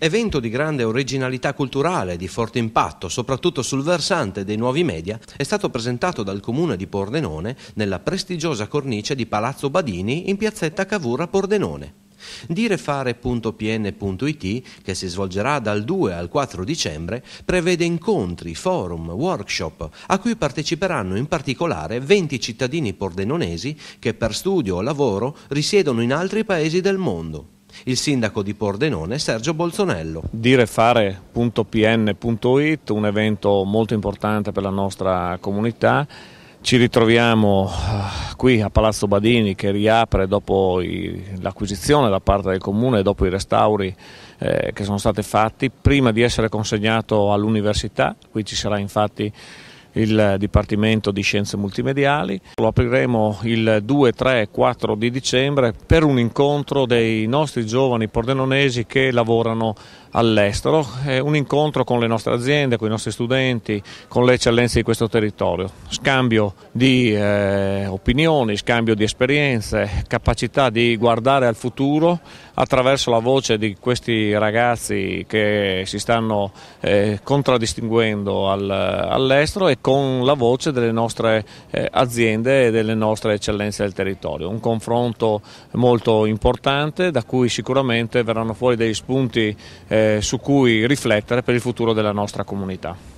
Evento di grande originalità culturale e di forte impatto, soprattutto sul versante dei nuovi media, è stato presentato dal comune di Pordenone nella prestigiosa cornice di Palazzo Badini in piazzetta Cavour a Pordenone. Direfare.pn.it, che si svolgerà dal 2 al 4 dicembre, prevede incontri, forum, workshop, a cui parteciperanno in particolare 20 cittadini pordenonesi che per studio o lavoro risiedono in altri paesi del mondo. Il sindaco di Pordenone, Sergio Bolzonello. Direfare.pn.it, un evento molto importante per la nostra comunità. Ci ritroviamo ah, qui a Palazzo Badini che riapre dopo l'acquisizione da parte del comune, dopo i restauri eh, che sono stati fatti, prima di essere consegnato all'università. Qui ci sarà infatti il Dipartimento di Scienze Multimediali. Lo apriremo il 2, 3 e 4 di dicembre per un incontro dei nostri giovani pordenonesi che lavorano all'estero, un incontro con le nostre aziende, con i nostri studenti, con le eccellenze di questo territorio, scambio di eh, opinioni, scambio di esperienze, capacità di guardare al futuro attraverso la voce di questi ragazzi che si stanno eh, contraddistinguendo al, all'estero e con la voce delle nostre eh, aziende e delle nostre eccellenze del territorio. Un confronto molto importante da cui sicuramente verranno fuori degli spunti eh, su cui riflettere per il futuro della nostra comunità.